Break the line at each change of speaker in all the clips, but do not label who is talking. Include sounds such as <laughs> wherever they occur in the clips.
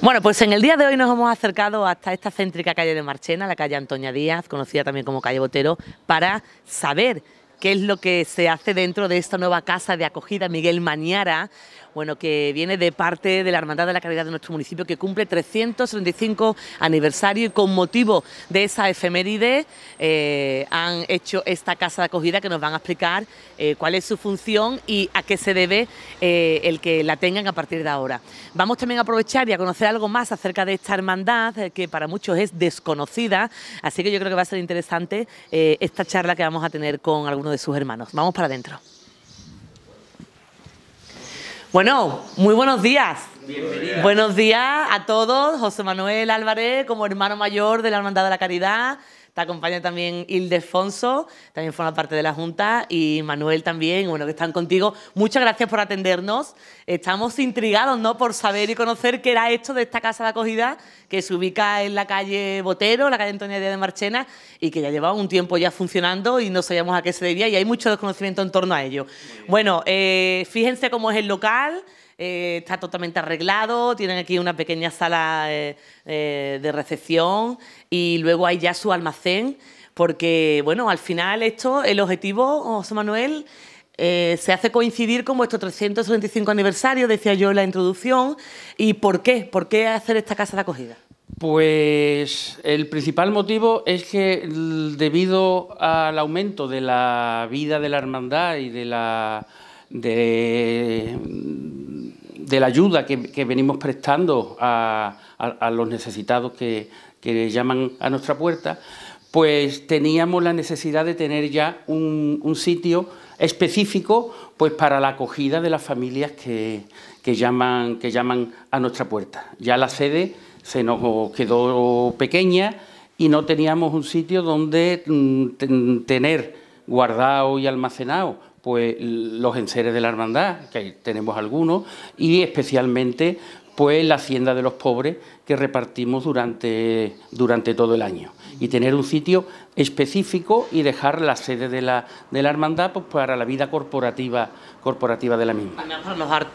Bueno, pues en el día de hoy nos hemos acercado hasta esta céntrica calle de Marchena, la calle Antonia Díaz, conocida también como calle Botero, para saber qué es lo que se hace dentro de esta nueva casa de acogida Miguel Mañara, bueno, que viene de parte de la Hermandad de la Caridad de nuestro municipio, que cumple 335 aniversario y con motivo de esa efeméride eh, han hecho esta casa de acogida que nos van a explicar eh, cuál es su función y a qué se debe eh, el que la tengan a partir de ahora. Vamos también a aprovechar y a conocer algo más acerca de esta hermandad que para muchos es desconocida, así que yo creo que va a ser interesante esta charla que vamos a tener con algunos de sus hermanos. Vamos para adentro. Bueno, muy buenos días. Buenos días a todos. José Manuel Álvarez, como hermano mayor de la Hermandad de la Caridad. Te acompaña también Ildefonso, también forma parte de la Junta, y Manuel también, bueno, que están contigo. Muchas gracias por atendernos. Estamos intrigados, ¿no?, por saber y conocer qué era esto de esta casa de acogida que se ubica en la calle Botero, la calle Antonia Díaz de Marchena, y que ya llevaba un tiempo ya funcionando y no sabíamos a qué se debía, y hay mucho desconocimiento en torno a ello. Bueno, eh, fíjense cómo es el local. Eh, está totalmente arreglado, tienen aquí una pequeña sala eh, eh, de recepción y luego hay ya su almacén, porque bueno, al final esto, el objetivo, José Manuel, se hace coincidir con vuestro 325 aniversario, decía yo en la introducción. ¿Y por qué? ¿Por qué hacer esta casa de acogida?
Pues el principal motivo es que debido al aumento de la vida de la hermandad y de la de, de la ayuda que, venimos prestando a, a, los necesitados que, llaman a nuestra puerta, pues teníamos la necesidad de tener ya un, sitio específico pues para la acogida de las familias que, llaman, que llaman a nuestra puerta. Ya la sede se nos quedó pequeña y no teníamos un sitio donde mm, tener guardado y almacenado pues los enseres de la hermandad, que tenemos algunos, y especialmente pues la hacienda de los pobres que repartimos durante, durante todo el año. Y tener un sitio específico y dejar la sede de la, de la hermandad pues, para la vida corporativa, corporativa de la misma.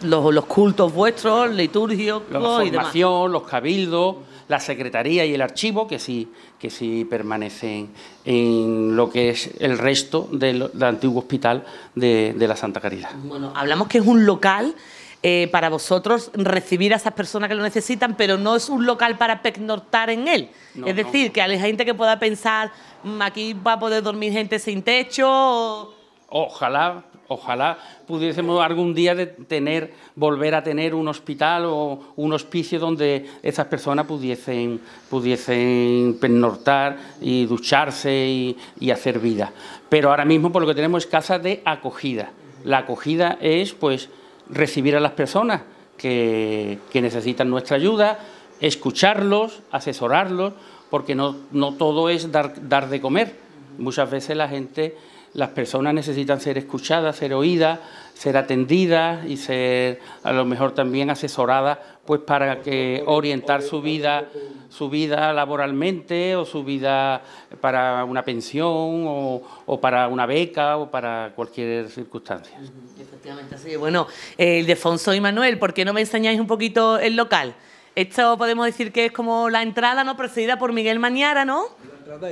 Los, los, cultos vuestros, liturgios, la formación, los cabildos, la secretaría y el archivo, que sí, que sí permanecen en lo que es el resto del, antiguo hospital de, de la Santa Caridad.
Bueno, hablamos que es un local eh, para vosotros recibir a esas personas que lo necesitan, pero no es un local para pecnortar en él. es decir, que hay gente que pueda pensar, mm, aquí va a poder dormir gente sin techo.
Ojalá, ojalá pudiésemos algún día tener, volver a tener un hospital o un hospicio donde esas personas pudiesen, pudiesen pernoctar y ducharse y, hacer vida. Pero ahora mismo por lo que tenemos es casa de acogida. La acogida es pues recibir a las personas que, necesitan nuestra ayuda, escucharlos, asesorarlos, porque no, no todo es dar, dar de comer. Muchas veces la gente las personas necesitan ser escuchadas, ser oídas, ser atendidas y ser a lo mejor también asesoradas pues para que orientar su vida, su vida laboralmente o su vida para una pensión o, para una beca o para cualquier circunstancia. Efectivamente, así bueno, el eh, Defonso y Manuel, ¿por qué no me enseñáis un poquito el
local? Esto podemos decir que es como la entrada no precedida por Miguel Mañara, ¿no?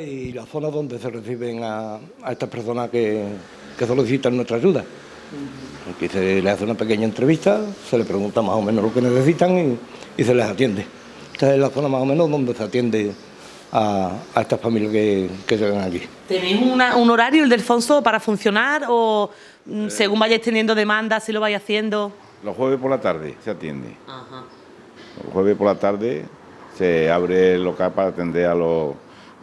y la zona donde se reciben a, estas personas que, solicitan nuestra ayuda. Aquí se les hace una pequeña entrevista, se les pregunta más o menos lo que necesitan y, se les atiende. Esta es la zona más o menos donde se atiende a, estas familias que, que llegan aquí.
¿Tenéis un horario, el de Alfonso, para funcionar o mm, eh. según vayáis teniendo demandas, si lo vais haciendo?
Los jueves por la tarde se atiende. Los jueves por la tarde se abre el local para atender a los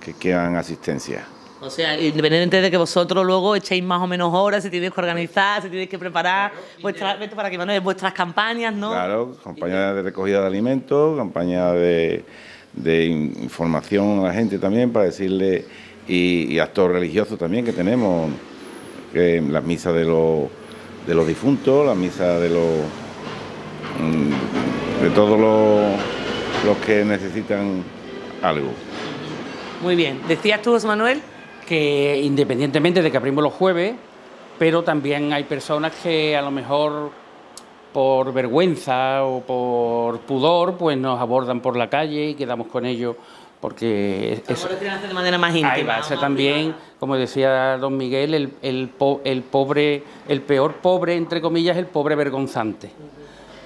que quedan asistencia.
O sea, independientemente de que vosotros luego echéis más o menos horas, si tenéis que organizar, si tenéis que preparar claro, vuestras, para que, vuestras campañas, ¿no? Claro,
campañas de recogida de alimentos, campañas de, información a la gente también para decirle, y, actos religiosos también que tenemos, que las misas de los, de los difuntos, la misa de los... Mm, de todos los, los que necesitan algo.
Muy bien. Decías tú, José Manuel, que independientemente de que abrimos los jueves, pero también hay personas que a lo mejor por vergüenza o por pudor, pues nos abordan por la calle y quedamos con ellos porque hacer de manera más íntima. Ahí va, también, como decía don Miguel, el, el, el, pobre, el peor pobre, entre comillas, el pobre vergonzante,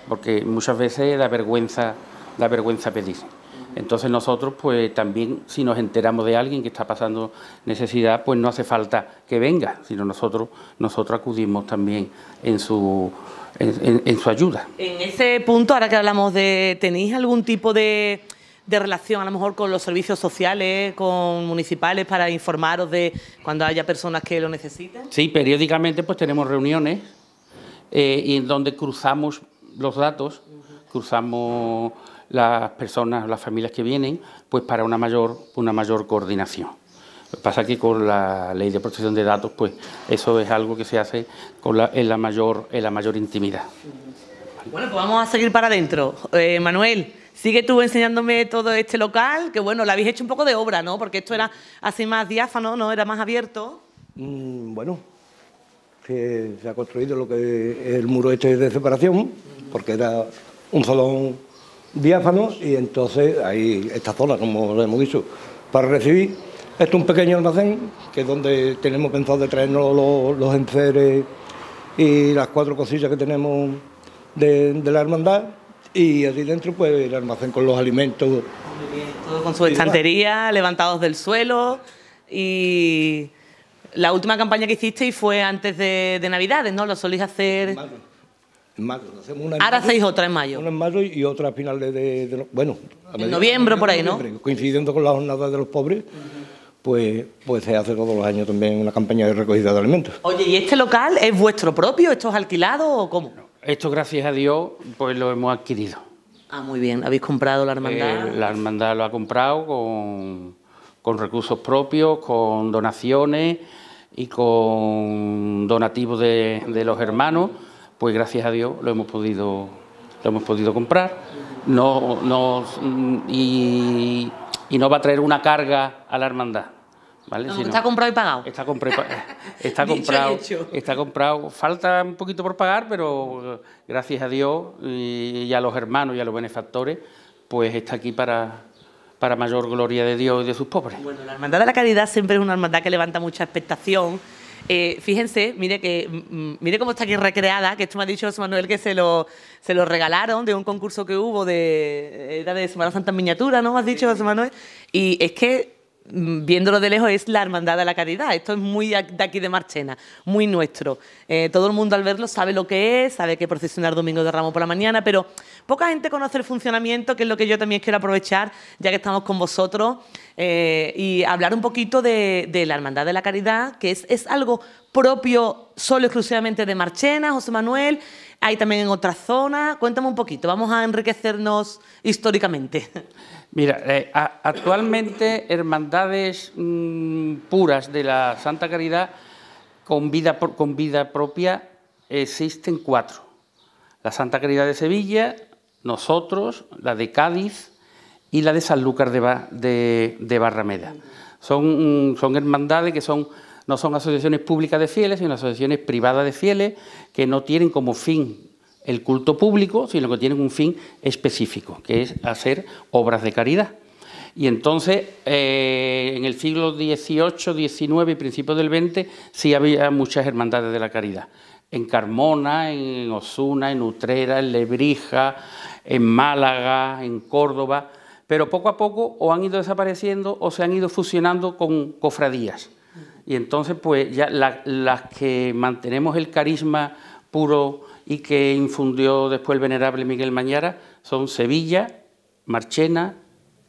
porque muchas veces da vergüenza, da vergüenza pedir. Entonces nosotros, pues también si nos enteramos de alguien que está pasando necesidad, pues no hace falta que venga, sino nosotros, nosotros acudimos también en su, en, su ayuda.
En ese punto, ahora que hablamos de, ¿tenéis algún tipo de, de relación a lo mejor con los servicios sociales, con municipales, para informaros de cuando haya personas que lo necesiten?
Sí, periódicamente pues tenemos reuniones eh, y en donde cruzamos los datos, cruzamos las personas las familias que vienen, pues para una mayor, una mayor coordinación. pasa es que con la ley de protección de datos, pues eso es algo que se hace con la, en, la mayor, en la mayor intimidad.
Bueno, pues vamos a seguir para adentro. Eh, Manuel, sigue tú enseñándome todo este local, que bueno, lo habéis hecho un poco de obra, ¿no? Porque esto era así más diáfano, ¿no? Era más abierto.
Mm, bueno, se, se ha construido lo que el muro este de separación, porque era un salón diáfano y entonces hay esta zona, como lo hemos dicho, para recibir. Esto es un pequeño almacén, que es donde tenemos pensado de traernos los, enceres y las cuatro cosillas que tenemos de, la hermandad. Y allí dentro, pues el almacén con los alimentos. Muy
todo con su estantería, levantados del suelo. Y la última campaña que hicisteis fue antes de, Navidades, ¿no? Lo solís hacer.
Ahora hacéis otra en mayo. Una en mayo y otra a finales de, bueno. en noviembre, por ahí, ¿no? Coincidiendo con la jornada de los pobres. Pues, pues, se hace todos los años también una campaña de recogida de alimentos.
Oye, ¿y este local es vuestro propio? ¿Esto es alquilado o cómo? esto, gracias a Dios, pues lo hemos adquirido. Ah, muy bien. ¿Habéis comprado la eh, hermandad? la hermandad lo ha comprado con, recursos propios, con donaciones y con donativos de, de los hermanos pues gracias a Dios lo hemos podido, lo hemos podido comprar. No, no, y, y no va a traer una carga a la hermandad. ¿Vale? No, está comprado y pagado. Está, <laughs> está comprado. Está comprado. Falta un poquito por pagar, pero gracias a Dios y, a los hermanos y a los benefactores, pues está aquí para, para mayor gloria de Dios y de sus pobres. Bueno, la Hermandad de la
Caridad siempre es una hermandad que levanta mucha expectación eh, fíjense, mire, que, mire cómo está aquí recreada, que esto me ha dicho José Manuel que se lo, se lo regalaron de un concurso que hubo de, de Semana Santa en miniatura, ¿no? ¿Me has dicho José Manuel. Y es que viéndolo de lejos, es la hermandad de la caridad. Esto es muy de aquí de Marchena, muy nuestro. Eh, todo el mundo al verlo sabe lo que es, sabe que procesionar Domingo de Ramos por la mañana, pero poca gente conoce el funcionamiento, que es lo que yo también quiero aprovechar, ya que estamos con vosotros, eh, y hablar un poquito de, la hermandad de la caridad, que es, algo propio solo exclusivamente de Marchena, José Manuel, hay también en otra zona Cuéntame un poquito, vamos a enriquecernos
históricamente. <laughs> Mira, eh, actualmente hermandades mm, puras de la Santa Caridad con vida, propia existen cuatro. La Santa Caridad de Sevilla, nosotros, la de Cádiz y la de Sanlúcar de, de, Barrameda. Son, mm, son hermandades que son no son asociaciones públicas de fieles, sino asociaciones privadas de fieles que no tienen como fin el culto público, sino que tienen un fin específico, que es hacer obras de caridad. Y entonces, eh, en el siglo XVIII, XIX y principios del XX, sí había muchas hermandades de la caridad. En Carmona, en Osuna, en Utrera, en Lebrija, en Málaga, en Córdoba, pero poco a poco o han ido desapareciendo o se han ido fusionando con cofradías. Y entonces, pues ya las que mantenemos el carisma puro y que infundió después el venerable Miguel Mañara son Sevilla, Marchena,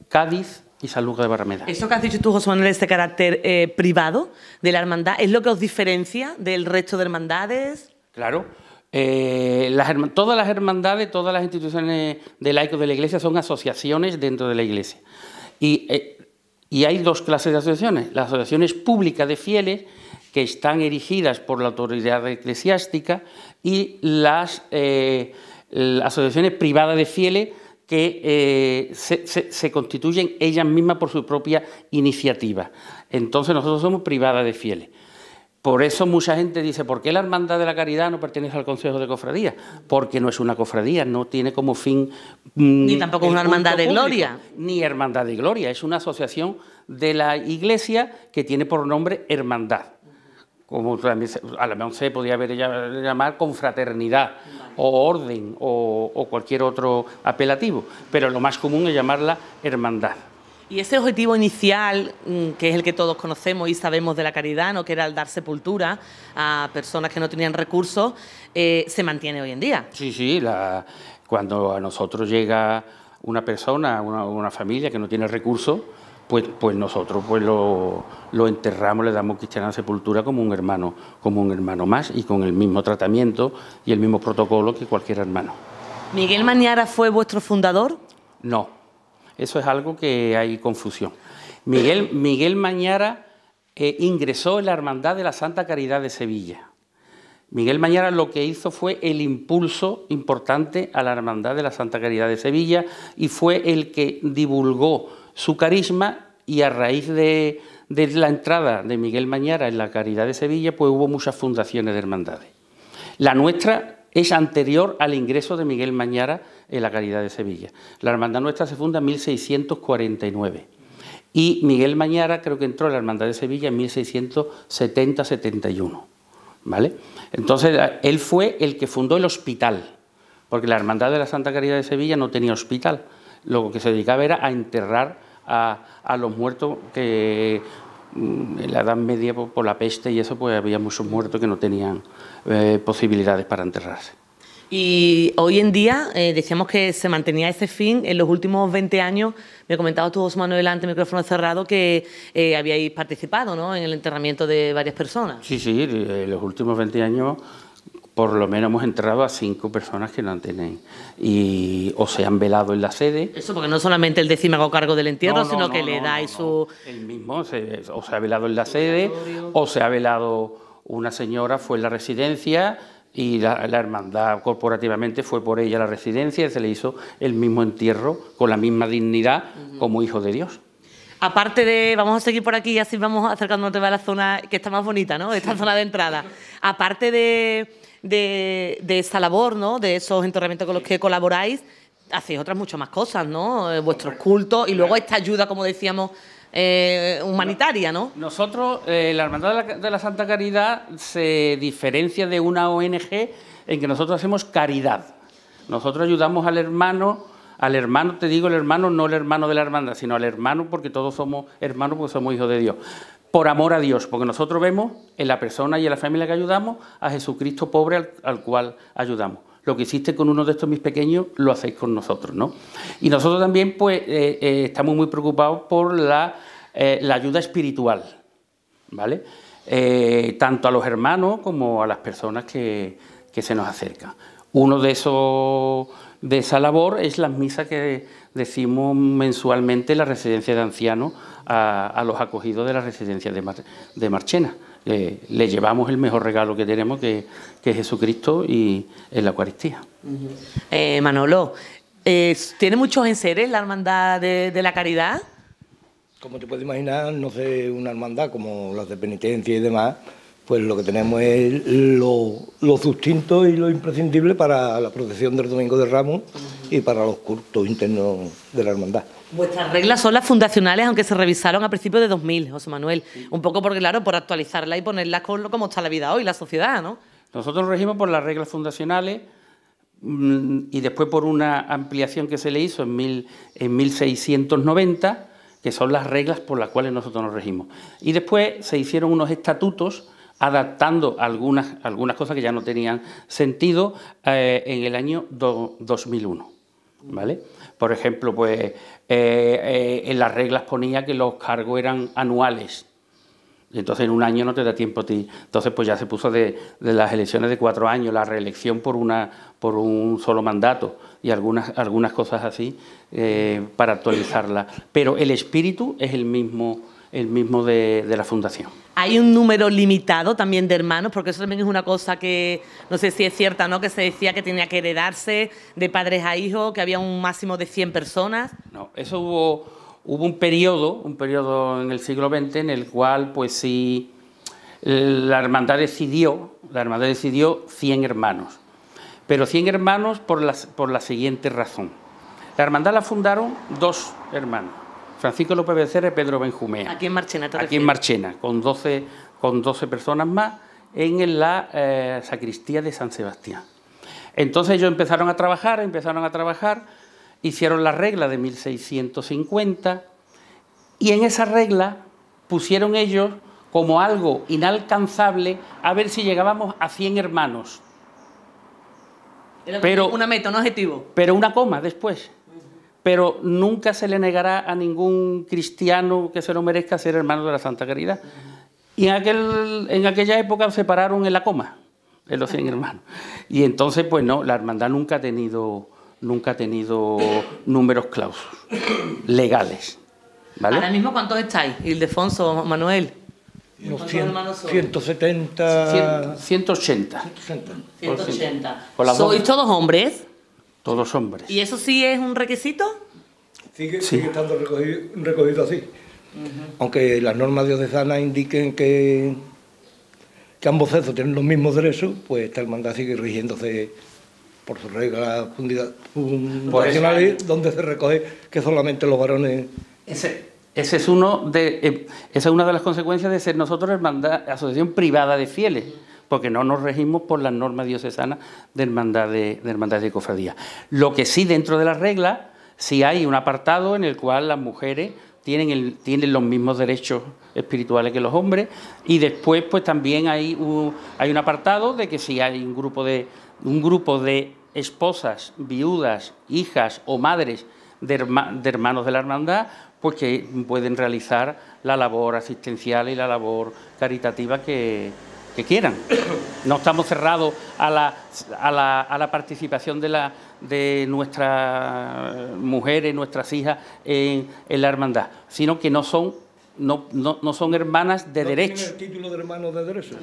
Cádiz y San Lucas de Barrameda.
¿Esto que has dicho tú, José Manuel, este carácter eh, privado de la hermandad, ¿es lo que os diferencia del resto de hermandades?
Claro. Eh, todas las hermandades, todas las instituciones de laicos de la iglesia son asociaciones dentro de la iglesia. y eh, hay dos clases de asociaciones. Las asociaciones públicas de fieles, que están erigidas por la autoridad eclesiástica y eh, las, asociaciones privadas de fieles que eh, se, constituyen ellas mismas por su propia iniciativa. Entonces nosotros somos privadas de fieles. Por eso mucha gente dice, ¿por qué la Hermandad de la Caridad no pertenece al Consejo de Cofradías? Porque no es una cofradía, no tiene como fin... Mm, ni tampoco una hermandad de gloria. Ni hermandad de gloria, es una asociación de la Iglesia que tiene por nombre hermandad como también se, a podía haber llamar confraternidad o orden o, cualquier otro apelativo, pero lo más común es llamarla hermandad.
Y ese objetivo inicial, mm, que es el que todos conocemos y sabemos de la caridad, ¿no? que era el dar sepultura a personas que no tenían recursos, eh, se mantiene hoy en día.
Sí, sí, cuando a nosotros llega una persona, una familia que no tiene recursos, pues, pues, nosotros pues lo, enterramos, le damos cristiana sepultura como un hermano, como un hermano más y con el mismo tratamiento y el mismo protocolo que cualquier hermano.
¿Miguel Mañara fue vuestro fundador?
No, eso es algo que hay confusión. Miguel, Miguel Mañara eh, ingresó en la Hermandad de la Santa Caridad de Sevilla. Miguel Mañara lo que hizo fue el impulso importante a la Hermandad de la Santa Caridad de Sevilla y fue el que divulgó su carisma y a raíz de, la entrada de Miguel Mañara en la Caridad de Sevilla, pues hubo muchas fundaciones de hermandades. La nuestra es anterior al ingreso de Miguel Mañara en la Caridad de Sevilla. La hermandad nuestra se funda en 1649 y Miguel Mañara creo que entró en la hermandad de Sevilla en 1670-71. ¿Vale? Entonces, él fue el que fundó el hospital, porque la Hermandad de la Santa Caridad de Sevilla no tenía hospital. Lo que se dedicaba era a enterrar a, los muertos que mm, en la Edad Media por, la peste y eso, pues había muchos muertos que no tenían eh, posibilidades para enterrarse.
Y hoy en día, eh, decíamos que se mantenía ese fin. En los últimos 20 años, me comentado tú, José Manuel, ante micrófono cerrado, que eh, habíais participado ¿no? en el enterramiento de varias personas.
Sí, sí, en los últimos 20 años por lo menos hemos entrado a cinco personas que no tenido. y o se han velado en la sede. Eso porque no solamente el décimo hago cargo del entierro, sino que le dais su el mismo o se ha velado en la sede o se ha velado una señora fue en la residencia y la, hermandad corporativamente fue por ella la residencia y se le hizo el mismo entierro con la misma dignidad como hijo de Dios.
Aparte de, vamos a seguir por aquí así vamos acercándonos a la zona que está más bonita, ¿no? Esta zona de entrada. Aparte de de, esa labor, ¿no? De esos enterramientos con los que colaboráis, hacéis otras muchas más cosas, ¿no? Eh, vuestros cultos y luego esta ayuda, como decíamos, eh, humanitaria, ¿no?
Nosotros, eh, la Hermandad de la, de la, Santa Caridad se diferencia de una ONG en que nosotros hacemos caridad. Nosotros ayudamos al hermano, al hermano, te digo el hermano, no el hermano de la hermandad, sino al hermano porque todos somos hermanos porque somos hijos de Dios por amor a Dios, porque nosotros vemos en la persona y en la familia que ayudamos a Jesucristo pobre al, cual ayudamos lo que hiciste con uno de estos mis pequeños lo hacéis con nosotros, ¿no? Y nosotros también, pues, eh, eh, estamos muy preocupados por la, eh, ayuda espiritual, ¿vale? tanto a los hermanos como a las personas que, que se nos acercan. Uno de esos de esa labor es las misas que decimos mensualmente la residencia de ancianos a, los acogidos de la residencia de, Marchena. le llevamos el mejor regalo que tenemos, que, es Jesucristo y en la Eucaristía. Eh, Manolo, eh, ¿tiene muchos
enseres la hermandad de, de la caridad?
Como te puedes imaginar, no sé, una hermandad como las de penitencia y demás, pues lo que tenemos es lo, lo sustinto y lo imprescindible para la procesión del Domingo de Ramos y para los cultos internos de la hermandad.
Vuestras reglas son las fundacionales, aunque se revisaron a principios de 2000, José Manuel. Un poco porque, claro, por actualizarlas y ponerlas con lo como está la vida hoy, la sociedad, ¿no?
Nosotros regimos por las reglas fundacionales mm, y después por una ampliación que se le hizo en, en 1690, que son las reglas por las cuales nosotros nos regimos. Y después se hicieron unos estatutos adaptando algunas, algunas cosas que ya no tenían sentido eh, en el año 2001. ¿Vale? Por ejemplo, pues eh, eh, en las reglas ponía que los cargos eran anuales. Entonces en un año no te da tiempo a ti. Entonces pues ya se puso de, las elecciones de cuatro años, la reelección por una por un solo mandato y algunas algunas cosas así para actualizarla. Pero el espíritu es el mismo el mismo de, la fundación.
Hay un número limitado también de hermanos, porque eso también es una cosa que no sé si es cierta, ¿no? Que se decía que tenía que heredarse de padres a hijos, que había un máximo de 100
personas. No, eso hubo, hubo un periodo, un periodo en el siglo XX en el cual, pues sí, la hermandad decidió, la hermandad decidió 100 hermanos, pero 100 hermanos por, por la siguiente razón. La hermandad la fundaron dos hermanos Francisco López Becerra y Pedro Benjumea. Aquí en Marchena. Aquí en Marchena, con 12, con 12 personas más, en la eh, sacristía de San Sebastián. Entonces ellos empezaron a trabajar, empezaron a trabajar, hicieron la regla de 1650 y en esa regla pusieron ellos como algo inalcanzable a ver si llegábamos a 100 hermanos. pero, una meta, un objetivo. Pero una coma después pero nunca se le negará a ningún cristiano que se lo merezca ser hermano de la Santa Caridad. Y en, aquel, en aquella época se pararon en la coma, en los 100 hermanos. Y entonces, pues no, la hermandad nunca ha tenido, nunca ha tenido números clausos legales. ¿vale? Ahora
mismo, ¿cuántos estáis, Ildefonso, Manuel?
son? 170... 180. 180. 180. ¿Sois todos hombres? todos hombres.
¿Y eso sí es un requisito?
Sigue, estando recogido, así. Aunque las normas diocesanas indiquen que, ambos sexos tienen los mismos derechos, pues esta hermandad sigue rigiéndose por sus reglas ley donde se recoge
que solamente los varones... Ese, es uno de, eh, esa es una de las consecuencias de ser nosotros hermandad, asociación privada de fieles porque no nos regimos por las normas diocesanas de hermandad de, hermandad de cofradía. Lo que sí dentro de las reglas, sí hay un apartado en el cual las mujeres tienen, el, tienen los mismos derechos espirituales que los hombres y después pues también hay un, hay un apartado de que si hay un grupo de, un grupo de esposas, viudas, hijas o madres de, de hermanos de la hermandad, pues que pueden realizar la labor asistencial y la labor caritativa que, que quieran. No estamos cerrados a la, a la, a la participación de, la, de nuestras mujeres, nuestras hijas en, la hermandad, sino que no son, no, no, son hermanas de derecho.
título de de derecho.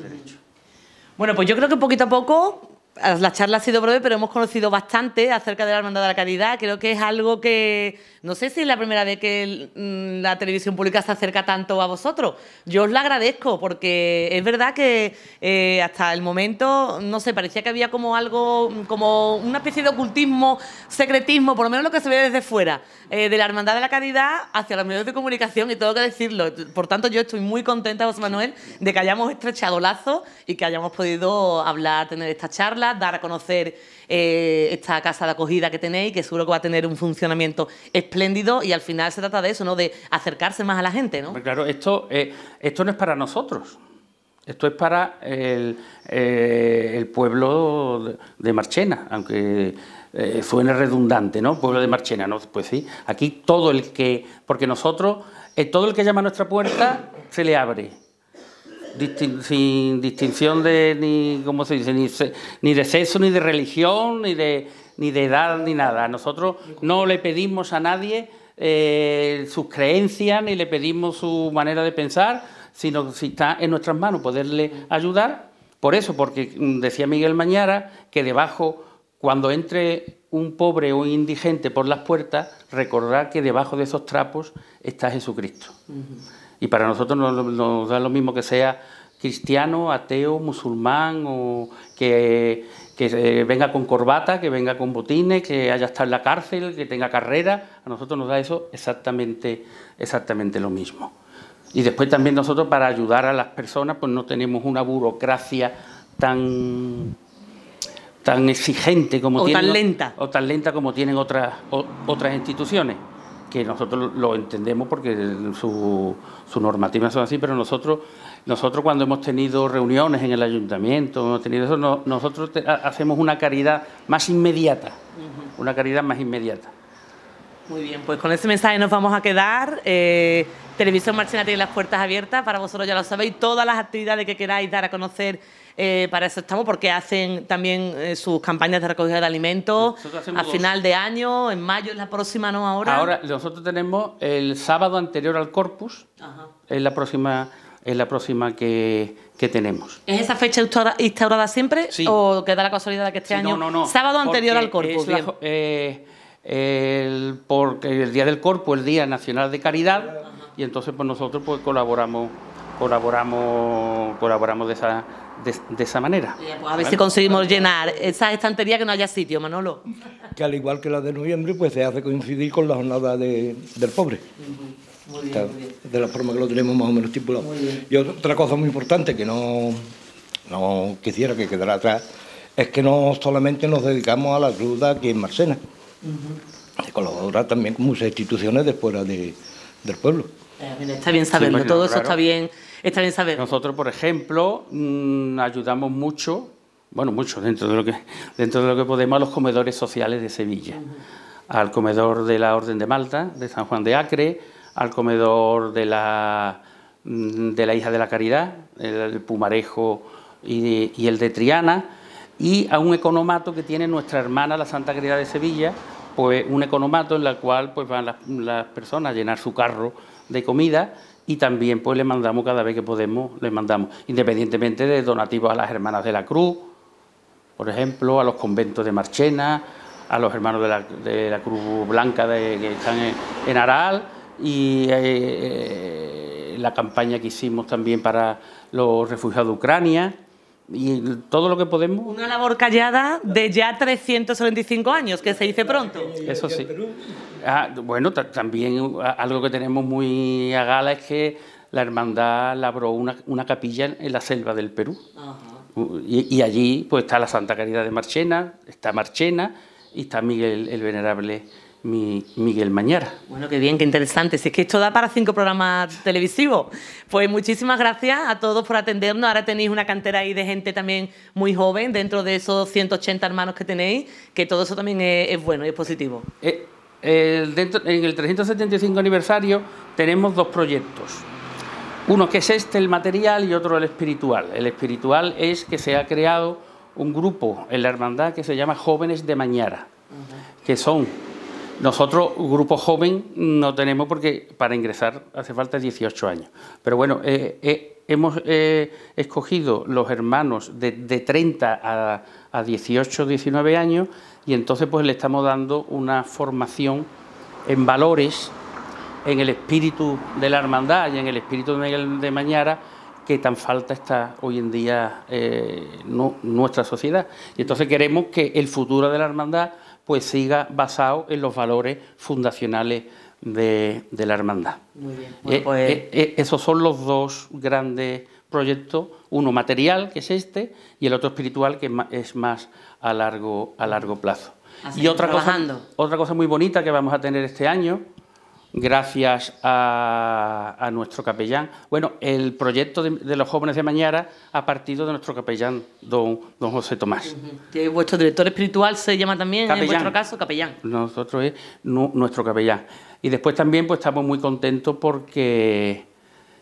Bueno, pues yo creo que poquito a poco
la charla ha sido breve, pero hemos conocido bastante acerca de la Hermandad de la Caridad. Creo que es algo que, no sé si es la primera vez que mm, la televisión pública se acerca tanto a vosotros. Yo os la agradezco porque es verdad que eh, hasta el momento, no sé, parecía que había como algo, como una especie de ocultismo, secretismo, por lo menos lo que se ve desde fuera, eh, de la Hermandad de la Caridad hacia los medios de comunicación y tengo que decirlo. Por tanto, yo estoy muy contenta, José Manuel, de que hayamos estrechado lazo y que hayamos podido hablar, tener esta charla dar a conocer eh, esta casa de acogida que tenéis, que seguro que va a tener un funcionamiento espléndido y al final se trata de eso, ¿no? De acercarse más a la gente, ¿no? claro, esto, eh, esto no es
para nosotros. Esto es para el, eh, pueblo de Marchena, aunque suene redundante, ¿no? Pueblo de Marchena, Pues sí, aquí todo el que, porque nosotros, todo el que llama a nuestra puerta se le abre sin distinción de ni, ¿cómo se dice? Ni, ni de sexo, ni de religión, ni de, ni de edad, ni nada. Nosotros no le pedimos a nadie eh, sus creencias, ni le pedimos su manera de pensar, sino si está en nuestras manos poderle ayudar. Por eso, porque mm, decía Miguel Mañara que debajo, cuando entre un pobre o un indigente por las puertas, recordar que debajo de esos trapos está Jesucristo. Y para nosotros nos, da lo mismo que sea cristiano, ateo, musulmán, o que, venga con corbata, que venga con botines, que haya estado en la cárcel, que tenga carrera, a nosotros nos da eso exactamente, exactamente lo mismo. Y después también nosotros para ayudar a las personas, pues no tenemos una burocracia tan, tan exigente como tienen, tan lenta. O, tan lenta como tienen otras, otras instituciones que nosotros lo entendemos porque su, su normativa son así, pero nosotros, nosotros cuando hemos tenido reuniones en el ayuntamiento, hemos tenido eso, nosotros hacemos una caridad más inmediata, una caridad más inmediata.
Muy bien, pues con ese mensaje nos vamos a quedar. Eh, Televisión Marchena tiene las puertas abiertas, para vosotros ya lo sabéis, todas las actividades que queráis dar a conocer eh, para eso estamos, porque hacen también eh, sus campañas de recogida de alimentos a final de año, en mayo es la próxima, ¿no? Ahora. Ahora,
nosotros tenemos el sábado anterior al Corpus, es la próxima es la próxima que, tenemos.
¿Es esa fecha instaurada siempre o queda la casualidad de que este año? No, no, Sábado anterior al Corpus.
Eh, porque el Día del Corpus, el Día Nacional de Caridad, y entonces pues nosotros pues colaboramos, colaboramos, colaboramos de esa de, esa manera. Pues, a ver si
conseguimos llenar esa estantería que no haya sitio, Manolo. Que al igual que la de noviembre, pues se hace coincidir con la
jornada del pobre. De la forma que lo tenemos más o menos estipulado. Y otra cosa muy importante que no, no quisiera que quedara atrás es que no solamente nos dedicamos a la cruda aquí en Marcena. Se colabora también con muchas instituciones de fuera del pueblo.
Eh, está bien saberlo, todo eso está bien nosotros, por ejemplo, mm, ayudamos mucho, bueno, mucho dentro de lo que dentro de lo que podemos a los comedores sociales de Sevilla, al comedor de la Orden de Malta, de San Juan de Acre, al comedor de la mm, de la Hija de la Caridad, el Pumarejo y, el de Triana, y a un economato que tiene nuestra hermana, la Santa Caridad de Sevilla, pues un economato en el cual pues van las personas a llenar su carro de comida y también pues le mandamos cada vez que podemos, le mandamos, independientemente de donativos a las Hermanas de la Cruz, por ejemplo, a los conventos de Marchena, a los hermanos de la, de la Cruz Blanca de, que están en, en Aral y eh, eh, la campaña que hicimos también para los refugiados de Ucrania y todo lo que podemos. Una labor callada
de ya 375 años, que se dice pronto.
Eso sí. Ah, bueno, también ah, algo que tenemos muy a gala es que la hermandad labró una, capilla en la selva del Perú. Y, allí pues está la Santa Caridad de Marchena, está Marchena y está Miguel el Venerable. Miguel Mañara.
Bueno, qué bien, qué interesante. Si es que esto da para cinco programas televisivos. Pues muchísimas gracias a todos por atendernos. Ahora tenéis una cantera ahí de gente también muy joven dentro de esos 180 hermanos que tenéis, que todo eso también es, bueno y es positivo.
Eh, en el 375 aniversario tenemos dos proyectos. Uno que es este, el material, y otro el espiritual. El espiritual es que se ha creado un grupo en la hermandad que se llama Jóvenes de Mañara, que son nosotros, grupo joven, no tenemos porque para ingresar hace falta 18 años. Pero bueno, eh, eh, hemos eh, escogido los hermanos de, 30 a, 18, 19 años y entonces pues le estamos dando una formación en valores, en el espíritu de la hermandad y en el espíritu de, Mañara que tan falta está hoy en día nuestra sociedad. Y entonces queremos que el futuro de la hermandad pues siga basado en los valores fundacionales de, la hermandad. Muy bien. Eh, pues... Eh, eh, esos son los dos grandes proyectos, uno material, que es este, y el otro espiritual, que es más a largo, a largo plazo. Ah, y otra otra cosa muy bonita que vamos a tener este año, gracias a, nuestro capellán. Bueno, el proyecto de, los jóvenes de mañana ha partido de nuestro capellán, don, don José Tomás. Que vuestro director
espiritual se llama también, en vuestro caso, capellán.
Nosotros es nuestro capellán. Y después también pues estamos muy contentos porque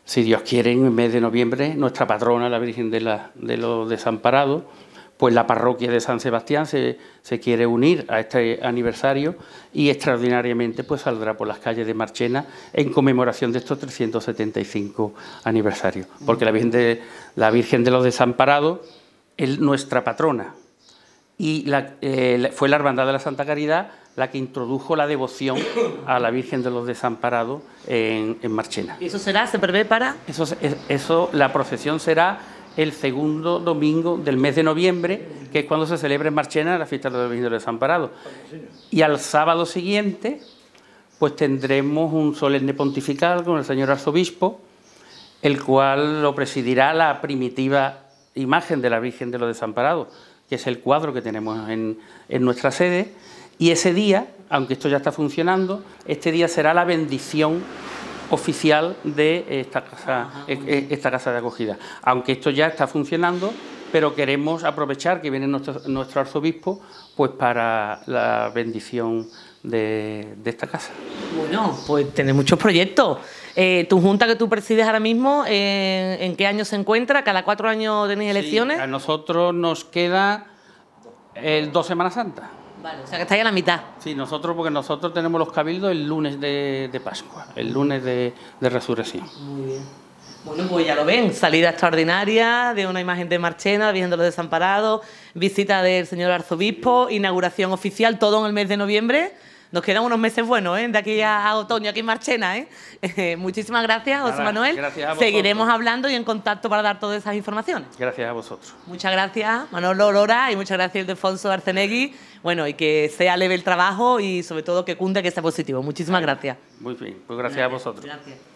si Dios quiere, en el mes de noviembre, nuestra patrona, la Virgen de, la, de los Desamparados, pues la parroquia de San Sebastián se, se, quiere unir a este aniversario y extraordinariamente pues saldrá por las calles de Marchena en conmemoración de estos 375 aniversarios, porque la Virgen de, la Virgen de los Desamparados es nuestra patrona y eh, la, fue la Hermandad de la Santa Caridad la que introdujo la devoción a la Virgen de los Desamparados en, Marchena.
eso será, se prevé para?
Eso, eso, la procesión será el segundo domingo del mes de noviembre, que es cuando se celebra en Marchena la fiesta de los Virgen de Desamparados. Y al sábado siguiente, pues tendremos un solemne pontifical con el señor arzobispo, el cual lo presidirá la primitiva imagen de la Virgen de los Desamparados, que es el cuadro que tenemos en, en nuestra sede. Y ese día, aunque esto ya está funcionando, este día será la bendición oficial de esta casa, e, e, esta casa de acogida. Aunque esto ya está funcionando, pero queremos aprovechar que viene nuestro, arzobispo pues para la bendición de, esta casa. Bueno, pues tiene muchos proyectos.
Eh, tu junta que tú presides ahora mismo, eh, ¿en
qué año se encuentra? ¿Cada cuatro años tenéis elecciones? a nosotros nos queda el dos Semanas Santas. Vale, o sea que estáis a la mitad. Sí, nosotros, porque nosotros tenemos los cabildos el lunes de, Pascua, el lunes de, resurrección. Muy bien. Bueno, pues ya lo ven,
salida extraordinaria de una imagen de Marchena, Virgen de los Desamparados, visita del señor arzobispo, inauguración oficial, todo en el mes de noviembre. Nos quedan unos meses buenos, ¿eh? de aquí a, otoño, aquí en Marchena. ¿eh? <laughs> Muchísimas gracias, José Manuel. Gracias Seguiremos hablando y en contacto para dar todas esas informaciones.
Gracias a vosotros.
Muchas gracias, Manolo Lora, y muchas gracias, Ildefonso Arcenegui. Bueno, y que sea leve el trabajo y sobre todo que cunda que sea positivo. Muchísimas gracias.
Muy bien, pues gracias, gracias a vosotros. Gracias.